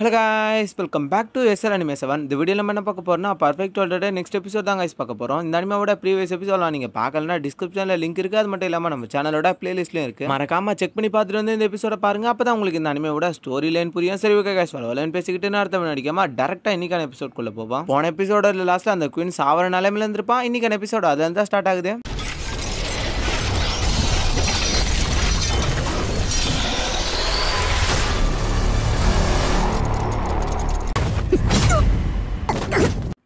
hello guys welcome back to S L anime seven இந்த வீடியோவில் நம்ம என்ன பார்க்க போகிறோம்னா பர்ஃபெக்ட் ஆல்ரெடி நெக்ஸ்ட் எபிசோட் தான் கைஸ் பார்க்க போகிறோம் இந்த அனிமாவோட ப்ரீவியஸ் எபிசோட்லாம் நீங்கள் பார்க்கலனா டிஸ்கிரிப்ஷனில் லிங்க் இருக்குது அது மட்டும் இல்லாமல் நம்ம சேனலோட பிளேலிஸ்ட்லையும் இருக்குது மறக்காமல் செக் பண்ணி பார்த்துட்டு வந்து இந்த எபிசோட பாருங்கள் அப்போ தான் உங்களுக்கு இந்த அனிமையோட ஸ்டோரி லைன் புரியும் சரி ஓகே காய்ஸ் வளவ பேசிக்கிட்டு நான் அர்த்தம் நடிக்காமல் டேரெக்டாக இன்றைக்கான எபிசோட்குள்ளே போவோம் போன எபிசோட லாஸ்ட்டில் அந்த குயின் சாவர நிலைமையில இருந்திருப்பான் இன்றைக்கான எபிசோட அதுலேருந்து தான் ஸ்டார்ட் ஆகுது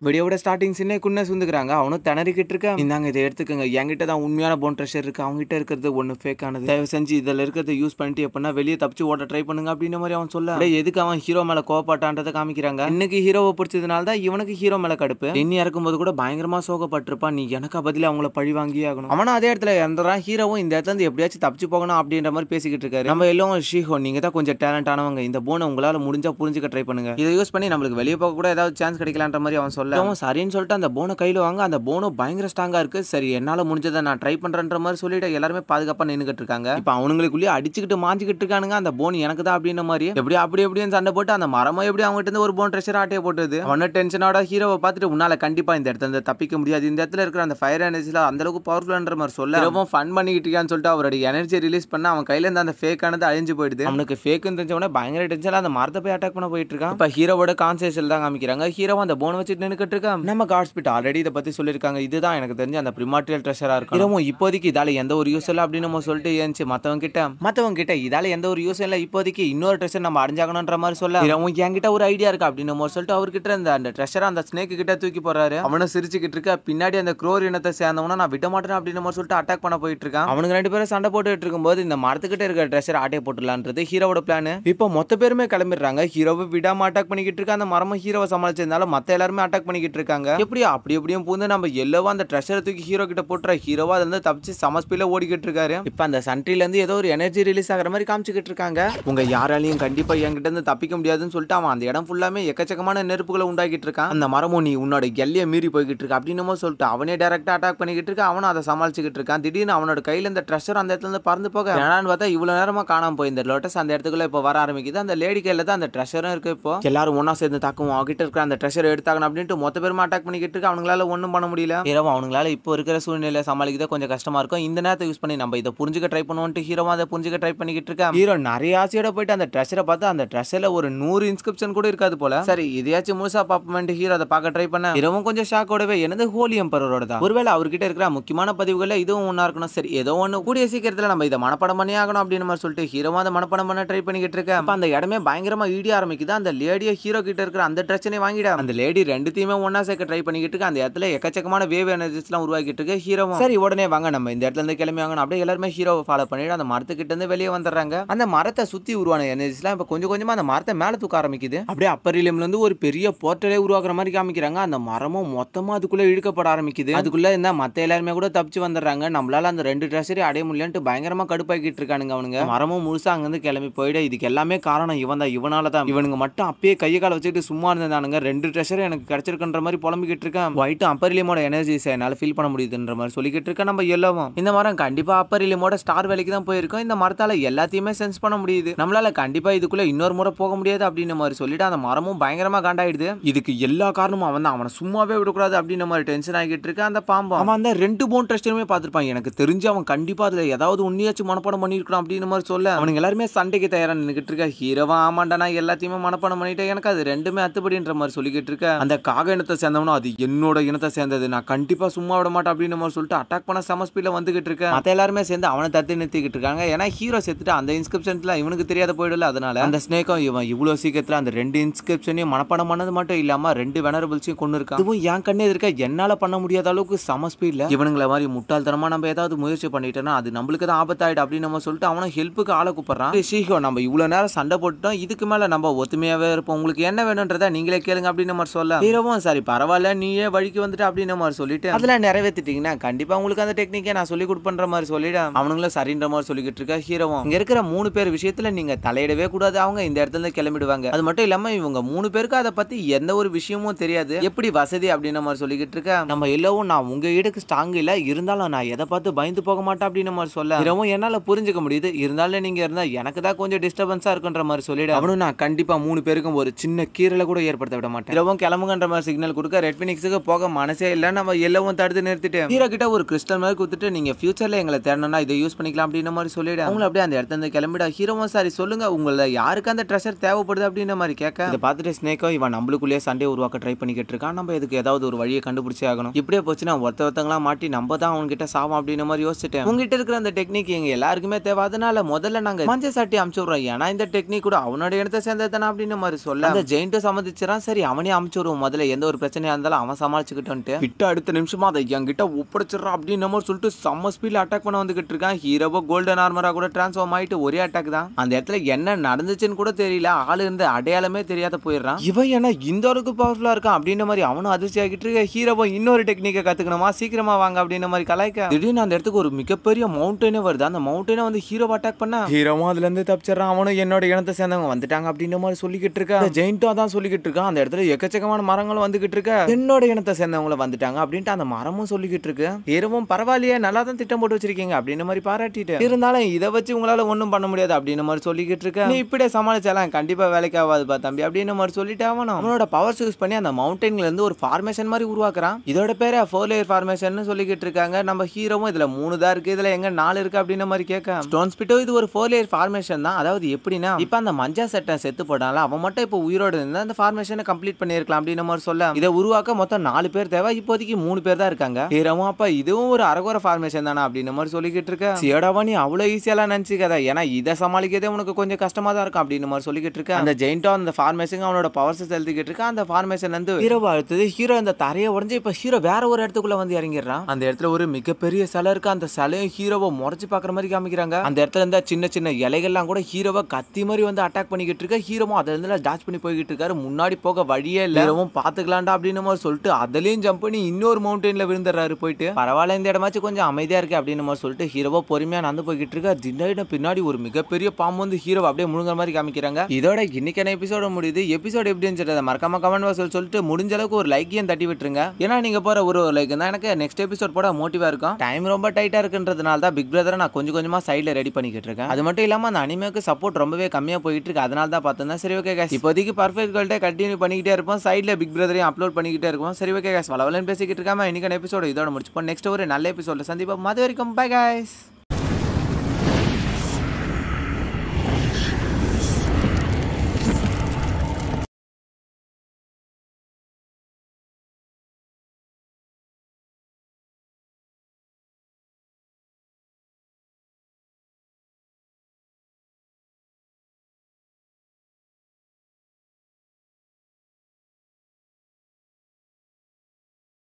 வீடியோட ஸ்டார்டிங் சின்ன குன்னஸ் வந்துக்கிறாங்க அவனும் திணறிக்கிட்டு இருக்கேன் இந்தாங்க இதை எடுத்துக்கோங்க என்கிட்ட தான் உண்மையான போன் ட்ரெஷர் இருக்கு அவங்ககிட்ட இருக்கிறது ஒன்று ஃபேக்கானது தயவு செஞ்சு இதில் இருக்கிறத யூஸ் பண்ணிட்டு எப்படின்னா வெளியே தப்பிச்சு ஓட ட்ரை பண்ணுங்க அப்படின்ற மாதிரி அவன் சொல்ல எதுக்கு அவன் ஹீரோ மேலே கோவப்பட்டான்றதை காமிக்கிறாங்க இன்னைக்கு ஹீரோவை பிடிச்சதுனால தான் இவனுக்கு ஹீரோ மேலே கடுப்பு இன்னி இறக்கும்போது கூட பயங்கரமாக சோகப்பட்டிருப்பான் நீ எனக்கு பதில் அவங்கள பழி வாங்கியே ஆகணும் அவனும் அதே இடத்துல இறந்துறான் ஹீரோவும் இந்த இடத்துல இருந்து எப்படியாச்சும் தப்பிச்சு போகணும் அப்படின்ற மாதிரி பேசிக்கிட்டு இருக்காரு நம்ம எல்லாம் ஷீஹோ நீங்கள் தான் கொஞ்சம் டேலண்ட் ஆனவங்க இந்த போனை உங்களால் முடிஞ்சா புரிஞ்சுக்க ட்ரை பண்ணுங்க இதை யூஸ் பண்ணி நம்மளுக்கு வெளியே போக கூட ஏதாவது சான்ஸ் கிடைக்கலான்ற மாதிரி அவன் சொல்ல இருக்கும்ல அவன் சரின்னு சொல்லிட்டு அந்த போனை கையில் வாங்க அந்த போனோ பயங்கர ஸ்ட்ராங்காக இருக்குது சரி என்னால் முடிஞ்சதை நான் ட்ரை பண்ணுறன்ற மாதிரி சொல்லிட்டு எல்லாருமே பாதுகாப்பாக நின்றுக்கிட்டு இருக்காங்க இப்போ அவனுங்களுக்குள்ளேயே அடிச்சுக்கிட்டு மாஞ்சிக்கிட்டு இருக்கானுங்க அந்த போன் எனக்கு தான் அப்படின்ற மாதிரி எப்படி அப்படி எப்படின்னு சண்டை போட்டு அந்த மரமோ எப்படி அவங்ககிட்ட இருந்து ஒரு போன் ட்ரெஷர் ஆட்டையை போட்டுது அவன டென்ஷனோட ஹீரோவை பார்த்துட்டு உன்னால் கண்டிப்பாக இந்த இடத்துல தப்பிக்க முடியாது இந்த இடத்துல இருக்கிற அந்த ஃபயர் எனர்ஜியில் அந்தளவுக்கு அளவுக்கு பவர்ஃபுல்ன்ற மாதிரி சொல்ல ரொம்ப ஃபன் பண்ணிக்கிட்டு இருக்கான்னு சொல்லிட்டு அவருடைய எனர்ஜி ரிலீஸ் பண்ண அவன் கையில இருந்து அந்த ஃபேக்கானது அழிஞ்சு போயிடுது அவனுக்கு ஃபேக்குன்னு தெரிஞ்சவனே பயங்கர டென்ஷன் அந்த மரத்தை போய் அட்டாக் பண்ண போயிட்டு இருக்கான் இப்போ ஹீரோவோட கான்சியஸில் தான் காமிக்கிறாங்க ஹீரோவை அந்த போன் வச்சுட்டு நின்று பார்த்துக்கிட்டு நம்ம நமக்கு ஹாஸ்பிட்டல் ஆல்ரெடி இதை பற்றி சொல்லியிருக்காங்க இதுதான் எனக்கு தெரிஞ்ச அந்த ப்ரிமாட்ரியல் ட்ரெஷராக இருக்கும் இதுவும் இப்போதைக்கு இதால எந்த ஒரு யூஸ் இல்லை அப்படின்னு நம்ம சொல்லிட்டு இருந்துச்சு மற்றவங்க கிட்ட மற்றவங்க கிட்ட இதால் எந்த ஒரு யூஸ் இல்லை இப்போதைக்கு இன்னொரு ட்ரெஷர் நம்ம அடைஞ்சாகணுன்ற மாதிரி சொல்ல இவன் என்கிட்ட ஒரு ஐடியா இருக்கு அப்படின்னு நம்ம சொல்லிட்டு அவர்கிட்ட இருந்த அந்த ட்ரெஷரை அந்த ஸ்னேக்கு கிட்ட தூக்கி போறாரு அவனை சிரிச்சுக்கிட்டு இருக்க பின்னாடி அந்த குரோர் இனத்தை சேர்ந்தவனா நான் விட மாட்டேன் அப்படின்னு மாதிரி சொல்லிட்டு அட்டாக் பண்ண போயிட்டு இருக்கான் அவனுக்கு ரெண்டு பேரும் சண்டை போட்டுட்டு இருக்கும்போது இந்த மரத்துக்கிட்ட இருக்கிற ட்ரெஷர் ஆட்டே போட்டுடலான்றது ஹீரோட பிளான் இப்போ மொத்த பேருமே கிளம்பிடுறாங்க ஹீரோவை விடாம அட்டாக் பண்ணிக்கிட்டு இருக்க அந்த மரமும் ஹீரோவை சமாளிச்சதுனால மற்ற எல்லாருமே அட்டாக் பண்ணிக்கிட்டு இருக்காங்க எப்படியா அப்படி எப்படியும் பூந்து நம்ம எல்லோவா அந்த ட்ரெஷரை தூக்கி ஹீரோ கிட்ட போட்டுற ஹீரோவா அதுல இருந்து தப்பிச்சு சம ஸ்பீட்ல ஓடிக்கிட்டு இருக்காரு இப்போ அந்த சன்ட்ரில இருந்து ஏதோ ஒரு எனர்ஜி ரிலீஸ் ஆகிற மாதிரி காமிச்சிக்கிட்டு இருக்காங்க உங்க யாராலையும் கண்டிப்பா என்கிட்ட இருந்து தப்பிக்க முடியாதுன்னு சொல்லிட்டு அவன் அந்த இடம் ஃபுல்லாமே எக்கச்சக்கமான நெருப்புகளை உண்டாக்கிட்டு இருக்கான் அந்த மரமும் நீ உன்னோட எல்லையை மீறி போய்கிட்டு இருக்க அப்படின்னு சொல்லிட்டு அவனே டேரக்டா அட்டாக் பண்ணிக்கிட்டு இருக்கான் அவனும் அதை சமாளிச்சுக்கிட்டு இருக்கான் திடீர்னு அவனோட கையில இந்த ட்ரெஷர் அந்த இடத்துல இருந்து பறந்து போக என்னன்னு பார்த்தா இவ்வளவு நேரமா காணாம இந்த லோட்டஸ் அந்த இடத்துக்குள்ள இப்போ வர ஆரம்பிக்குது அந்த லேடி கையில தான் அந்த ட்ரெஷரும் இருக்கு இப்போ எல்லாரும் ஒன்னா சேர்ந்து தாக்கும் அவகிட்ட இருக்கிற அந்த ட்ரெஷர் எடுத்தாங்க அப்படின்ட்டு மொத்த பேரும் அட்டாக் பண்ணிக்கிட்டு இருக்கு அவங்களால ஒன்றும் பண்ண முடியல ஹீரோ அவங்களால இப்போ இருக்கிற சூழ்நிலை சமாளிக்க கொஞ்சம் கஷ்டமா இருக்கும் இந்த நேரத்தை யூஸ் பண்ணி நம்ம இதை புரிஞ்சுக்க ட்ரை பண்ணுவோம் ஹீரோவும் அதை புரிஞ்சுக்க ட்ரை பண்ணிக்கிட்டு இருக்கேன் ஹீரோ நிறைய ஆசையோட போயிட்டு அந்த ட்ரெஸ்ஸை பார்த்து அந்த ட்ரெஸ்ஸில் ஒரு நூறு இன்ஸ்கிரிப்ஷன் கூட இருக்காது போல சரி இதையாச்சும் முழுசா பார்ப்போம்ட்டு ஹீரோ அதை பார்க்க ட்ரை பண்ண ஹீரோவும் கொஞ்சம் ஷாக்கோடவே எனது ஹோலி எம்பரோட தான் ஒருவேளை அவர்கிட்ட இருக்கிற முக்கியமான பதிவுகளில் இதுவும் ஒன்றா இருக்கணும் சரி ஏதோ ஒன்று கூடிய சீக்கிரத்தில் நம்ம இதை மனப்படம் பண்ணி ஆகணும் அப்படின்னு மாதிரி சொல்லிட்டு ஹீரோவா அதை மனப்படம் பண்ண ட்ரை பண்ணிக்கிட்டு இருக்கேன் அந்த இடமே பயங்கரமா ஈடி ஆரம்பிக்குது அந்த லேடியை ஹீரோ கிட்ட இருக்கிற அந்த ட்ரெஸ்ஸனை வாங்கிட அந்த லேடி ரெண்டுத்தையும் ரெண்டுத்தையுமே ஒன்றா சேர்க்க ட்ரை பண்ணிக்கிட்டு இருக்கு அந்த இடத்துல எக்கச்சக்கமான வேவ் எனர்ஜிஸ்லாம் உருவாக்கிட்டு இருக்கு ஹீரோவும் சரி உடனே வாங்க நம்ம இந்த இடத்துல இருந்து கிளம்பி வாங்கணும் அப்படியே எல்லாருமே ஹீரோவை ஃபாலோ பண்ணிட்டு அந்த மரத்துக்கிட்ட இருந்து வெளியே வந்துடுறாங்க அந்த மரத்தை சுற்றி உருவான எனர்ஜிஸ்லாம் இப்போ கொஞ்சம் கொஞ்சமாக அந்த மரத்தை மேலே தூக்க ஆரம்பிக்குது அப்படியே அப்பர் இருந்து ஒரு பெரிய போர்ட்டலே உருவாக்குற மாதிரி காமிக்கிறாங்க அந்த மரமும் மொத்தமாக அதுக்குள்ளே இழுக்கப்பட ஆரம்பிக்குது அதுக்குள்ளே என்ன மற்ற எல்லாருமே கூட தப்பிச்சு வந்துடுறாங்க நம்மளால அந்த ரெண்டு ட்ரெஸ்ஸரையும் அடைய முடியலன்ட்டு பயங்கரமாக கடுப்பாக்கிட்டு இருக்கானுங்க அவனுங்க மரமும் முழுசாக அங்கேருந்து கிளம்பி போயிடு இதுக்கு எல்லாமே காரணம் இவன் தான் இவனால தான் இவனுங்க மட்டும் அப்பயே கையை கால வச்சுட்டு சும்மா இருந்தானுங்க ரெண்டு ட்ரெஷரும் எனக்கு கிடச்சிருக்க இருக்குன்ற மாதிரி புலம்பிக்கிட்டு இருக்கேன் ஒயிட் அப்பர் எனர்ஜி எனர்ஜிஸை என்னால் ஃபீல் பண்ண முடியுதுன்ற மாதிரி சொல்லிக்கிட்டு இருக்கேன் நம்ம எல்லோவும் இந்த மரம் கண்டிப்பாக அப்பர் இலியமோட ஸ்டார் வேலைக்கு தான் போயிருக்கோம் இந்த மரத்தால் எல்லாத்தையுமே சென்ஸ் பண்ண முடியுது நம்மளால கண்டிப்பாக இதுக்குள்ளே இன்னொரு முறை போக முடியாது அப்படின்ற மாதிரி சொல்லிட்டு அந்த மரமும் பயங்கரமாக காண்டாயிடுது இதுக்கு எல்லா காரணமும் அவன் தான் அவனை சும்மாவே விடக்கூடாது அப்படின்ற மாதிரி டென்ஷன் ஆகிட்டு இருக்கு அந்த பாம்பு அவன் அந்த ரெண்டு போன் ட்ரஸ்டருமே பார்த்துருப்பான் எனக்கு தெரிஞ்சு அவன் கண்டிப்பாக அதுல ஏதாவது உண்மையாச்சும் மனப்பாடம் பண்ணியிருக்கணும் அப்படின்ற மாதிரி சொல்ல அவனுங்க எல்லாருமே சண்டைக்கு தயாராக நின்றுட்டு இருக்க ஹீரோவா ஆமாண்டா எல்லாத்தையுமே மனப்பாடம் பண்ணிட்டேன் எனக்கு அது ரெண்டுமே அத்துப்படின்ற மாதிரி சொல்லிக்கிட்டு இருக்க அந்த கா நாக இனத்தை சேர்ந்தவனோ அது என்னோட இனத்தை சேர்ந்தது நான் கண்டிப்பாக சும்மா விட மாட்டேன் அப்படின்னு சொல்லிட்டு அட்டாக் பண்ண சம ஸ்பீடில் வந்துகிட்டு இருக்கேன் மற்ற எல்லாருமே சேர்ந்து அவனை தத்தி நிறுத்திக்கிட்டு இருக்காங்க ஏன்னா ஹீரோ செத்துட்டு அந்த இன்ஸ்கிரிப்ஷன்ல இவனுக்கு தெரியாத போயிடல அதனால அந்த ஸ்னேகம் இவன் இவ்வளோ சீக்கிரத்தில் அந்த ரெண்டு இன்ஸ்கிரிப்ஷனையும் மனப்பாடம் பண்ணது மட்டும் இல்லாமல் ரெண்டு வெனரபிள்ஸையும் கொண்டு இருக்கான் அதுவும் என் கண்ணே இருக்க என்னால் பண்ண முடியாத அளவுக்கு சம ஸ்பீடில் இவனுங்கள மாதிரி முட்டாள்தனமாக நம்ம ஏதாவது முயற்சி பண்ணிட்டோம்னா அது நம்மளுக்கு தான் ஆபத்தாயிடு அப்படின்னு சொல்லிட்டு அவனை ஹெல்ப்புக்கு ஆளை கூப்பிட்றான் ஷீகோ நம்ம இவ்வளோ நேரம் சண்டை போட்டுட்டோம் இதுக்கு மேலே நம்ம ஒத்துமையாகவே இருப்போம் உங்களுக்கு என்ன வேணுன்றதை நீங்களே கேளுங்க அப்படின்னு நம்ம சொல்ல ஆமாம் சார் பரவாயில்ல நீயே வழிக்கு வந்துட்டு அப்படின்ற மாதிரி சொல்லிட்டு அதெல்லாம் நிறைவேற்றிட்டீங்கன்னா கண்டிப்பாக உங்களுக்கு அந்த டெக்னிக்கை நான் சொல்லி கொடுப்பன்ற மாதிரி சொல்லிட்டு அவனுங்களும் சரின்ற மாதிரி சொல்லிக்கிட்டு இருக்க ஹீரோவும் இங்கே இருக்கிற மூணு பேர் விஷயத்தில் நீங்கள் தலையிடவே கூடாது அவங்க இந்த இடத்துல இருந்து கிளம்பிடுவாங்க அது மட்டும் இல்லாமல் இவங்க மூணு பேருக்கு அதை பற்றி எந்த ஒரு விஷயமும் தெரியாது எப்படி வசதி அப்படின்ற மாதிரி சொல்லிக்கிட்டு இருக்க நம்ம எல்லாவும் நான் உங்கள் இடக்கு ஸ்ட்ராங் இல்லை இருந்தாலும் நான் எதை பார்த்து பயந்து போக மாட்டேன் அப்படின்ற மாதிரி சொல்ல இரவும் என்னால் புரிஞ்சுக்க முடியுது இருந்தாலும் நீங்கள் இருந்தால் எனக்கு தான் கொஞ்சம் டிஸ்டர்பன்ஸாக இருக்குன்ற மாதிரி சொல்லிவிடு அவனும் நான் கண்டிப்பாக மூணு பேருக்கும் ஒரு சின்ன கீரலை கூட ஏற்படுத்த விட மாட்டேன் இரவும் கிளம்புங்கன்ற மாதிரி அதிகமாக சிக்னல் கொடுக்க ரெட்மினிக்ஸுக்கு போக மனசே இல்லை நம்ம எல்லவும் தடுத்து நிறுத்திட்டு ஹீரோ கிட்ட ஒரு கிறிஸ்டல் மாதிரி கொடுத்துட்டு நீங்கள் ஃபியூச்சரில் எங்களை தேடணும்னா இதை யூஸ் பண்ணிக்கலாம் அப்படின்ன மாதிரி சொல்லிடு அவங்கள அப்படியே அந்த இடத்துல இருந்து கிளம்பிடா ஹீரோவும் சாரி சொல்லுங்க உங்களை யாருக்கு அந்த ட்ரெஷர் தேவைப்படுது அப்படின்ன மாதிரி கேட்க இதை பார்த்துட்டு ஸ்னேக்கோ இவன் நம்மளுக்குள்ளேயே சண்டே உருவாக்க ட்ரை பண்ணிக்கிட்டு இருக்கான் நம்ம இதுக்கு ஏதாவது ஒரு வழியை கண்டுபிடிச்சே ஆகணும் இப்படியே போச்சுன்னா ஒருத்த ஒருத்தங்களா மாட்டி நம்ம தான் அவன்கிட்ட சாவம் அப்படின்ன மாதிரி யோசிச்சுட்டு உங்ககிட்ட இருக்கிற அந்த டெக்னிக் எங்க எல்லாருக்குமே தேவாதனால முதல்ல நாங்க மஞ்ச சாட்டி அமுச்சு விடுறோம் ஏன்னா இந்த டெக்னிக் கூட அவனோட இடத்த சேர்ந்தது தானே அப்படின்னு மாதிரி சொல்ல அந்த ஜெயின்ட்டும் சரி அவனே அமுச்சு விடுவோம் முதல்ல எந்த ஒரு பிரச்சனையாக இருந்தாலும் அவன் சமாளிச்சுக்கிட்டோன்ட்டு கிட்ட அடுத்த நிமிஷமா அதை என்கிட்ட ஒப்படைச்சிடறா அப்படின்னு நம்ம சொல்லிட்டு செம்ம ஸ்பீடில் அட்டாக் பண்ண வந்துகிட்டு இருக்கான் ஹீரோவோ கோல்டன் ஆர்மராக கூட டிரான்ஸ்ஃபார்ம் ஆகிட்டு ஒரே அட்டாக் தான் அந்த இடத்துல என்ன நடந்துச்சுன்னு கூட தெரியல ஆள் இருந்த அடையாளமே தெரியாத போயிடுறான் இவன் ஏன்னா இந்த அளவுக்கு பவர்ஃபுல்லாக இருக்கான் அப்படின்ற மாதிரி அவனும் அதிர்ச்சி ஆகிட்டு இருக்க ஹீரோவோ இன்னொரு டெக்னிக்கை கற்றுக்கணுமா சீக்கிரமா வாங்க அப்படின்ற மாதிரி கலாய்க்க திடீர்னு அந்த இடத்துக்கு ஒரு மிகப்பெரிய மவுண்டனே வருது அந்த மவுண்டனை வந்து ஹீரோ அட்டாக் பண்ண ஹீரோவும் அதுல இருந்து தப்பிச்சிடறான் அவனும் என்னோட இனத்தை சேர்ந்தவங்க வந்துட்டாங்க அப்படின்ற மாதிரி சொல்லிக்கிட்டு இருக்கான் ஜெயின்டோ தான் சொல்லிக்கிட்டு இருக்கான் அந்த இடத்துல எக்கச்சக்கமான மரங்களும் சேர்ந்தவங்க வந்துகிட்டு இருக்க என்னோட இனத்தை சேர்ந்தவங்கள வந்துட்டாங்க அப்படின்ட்டு அந்த மரமும் சொல்லிக்கிட்டு இருக்கு இரவும் பரவாயில்லையே நல்லா தான் திட்டம் போட்டு வச்சிருக்கீங்க அப்படின்னு மாதிரி பாராட்டிட்டு இருந்தாலும் இதை வச்சு உங்களால ஒன்றும் பண்ண முடியாது அப்படின்னு மாதிரி சொல்லிக்கிட்டு இருக்க நீ இப்படியே சமாளிச்சாலாம் கண்டிப்பா வேலைக்கு ஆகாது பா தம்பி அப்படின்னு மாதிரி சொல்லிட்டு ஆகணும் அவனோட பவர்ஸ் யூஸ் பண்ணி அந்த மவுண்டன்ல இருந்து ஒரு ஃபார்மேஷன் மாதிரி உருவாக்குறான் இதோட பேரை ஃபோர் லேயர் ஃபார்மேஷன் சொல்லிக்கிட்டு இருக்காங்க நம்ம ஹீரோவும் இதுல மூணு தான் இருக்கு இதுல எங்க நாலு இருக்கு அப்படின்னு மாதிரி கேட்க ஸ்டோன் ஸ்பிட்டோ இது ஒரு ஃபோர் லேயர் ஃபார்மேஷன் தான் அதாவது எப்படின்னா இப்ப அந்த மஞ்சா சட்டை செத்து போடலாம் அவன் மட்டும் இப்போ உயிரோட இருந்தால் அந்த ஃபார்மேஷனை கம்ப்ளீட் பண்ணியிருக்கலாம் அப்படின்னு மாதிரி சொல்ல இதை உருவாக்க மொத்தம் நாலு பேர் தேவை இப்போதைக்கு மூணு பேர் தான் இருக்காங்க ஹீரோவும் அப்ப இதுவும் ஒரு அரகோர ஃபார்மேஷன் தானா அப்படின்னு மாதிரி சொல்லிக்கிட்டு இருக்க சியோடாவா நீ அவ்வளோ ஈஸியெல்லாம் நினச்சிக்காத ஏன்னா இதை சமாளிக்கிறதே உனக்கு கொஞ்சம் கஷ்டமா தான் இருக்கும் அப்படின்னு மாதிரி சொல்லிக்கிட்டு இருக்க அந்த ஜெயின்டோ அந்த ஃபார்மேஷன் அவனோட பவர்ஸை செலுத்திக்கிட்டு இருக்க அந்த ஃபார்மேஷன் வந்து ஹீரோ அழுத்தது ஹீரோ அந்த தரையை உடஞ்சு இப்போ ஹீரோ வேற ஒரு இடத்துக்குள்ள வந்து இறங்கிடுறான் அந்த இடத்துல ஒரு மிகப்பெரிய சிலை இருக்கு அந்த சிலையும் ஹீரோவை முறைச்சு பார்க்குற மாதிரி காமிக்கிறாங்க அந்த இடத்துல இருந்த சின்ன சின்ன இலைகள்லாம் கூட ஹீரோவை கத்தி மாதிரி வந்து அட்டாக் பண்ணிக்கிட்டு இருக்க ஹீரோவும் அதுல இருந்து டாச் பண்ணி போய்கிட்டு இருக்காரு முன்னாடி போக வழியே இல்லை பார்த்து பார்த்துக்கலாம்டா அப்படின்னு சொல்லிட்டு அதுலேயும் ஜம்ப் பண்ணி இன்னொரு மவுண்டெயினில் விழுந்துடுறாரு போயிட்டு பரவாயில்ல இந்த இடமாச்சும் கொஞ்சம் அமைதியாக இருக்கு அப்படின்னு சொல்லிட்டு ஹீரோவா பொறுமையாக நடந்து போய்கிட்டு இருக்கா திடீர்னு பின்னாடி ஒரு மிகப்பெரிய பாம்பு வந்து ஹீரோ அப்படியே முழுங்குற மாதிரி காமிக்கிறாங்க இதோட இன்னைக்கான எபிசோட முடியுது எபிசோட் எப்படின்னு சொல்லி மறக்காம கமெண்ட் பாக்ஸில் சொல்லிட்டு முடிஞ்ச அளவுக்கு ஒரு லைக்கையும் தட்டி விட்டுருங்க ஏன்னா நீங்க போற ஒரு லைக் தான் எனக்கு நெக்ஸ்ட் எபிசோட் போட மோட்டிவா இருக்கும் டைம் ரொம்ப டைட்டா இருக்குன்றதுனால தான் பிக் பிரதரை நான் கொஞ்சம் கொஞ்சமா சைட்ல ரெடி பண்ணிக்கிட்டு இருக்கேன் அது மட்டும் இல்லாம அந்த அனிமேக்கு சப்போர்ட் ரொம்பவே கம்மியா போயிட்டு இருக்கு அதனால தான் பார்த்தோன்னா சரி ஓகே இப்போதைக்கு பர்ஃபெக்ட் கோல்ட்டே கண்டினியூ பண்ணிக்கிட்டே இருப்போம் சைட்ல பிக் பிரதர் எல்லாத்தையும் அப்லோட் பண்ணிக்கிட்டே இருக்கும் சரி ஓகே கேஸ் வளவலன்னு பேசிக்கிட்டு இருக்காம இன்னைக்கான எபிசோட இதோட முடிச்சுப்போம் நெக்ஸ்ட் ஒரு நல்ல எபிசோட சந்திப்போம் மது வரைக்கும் பை கேஸ்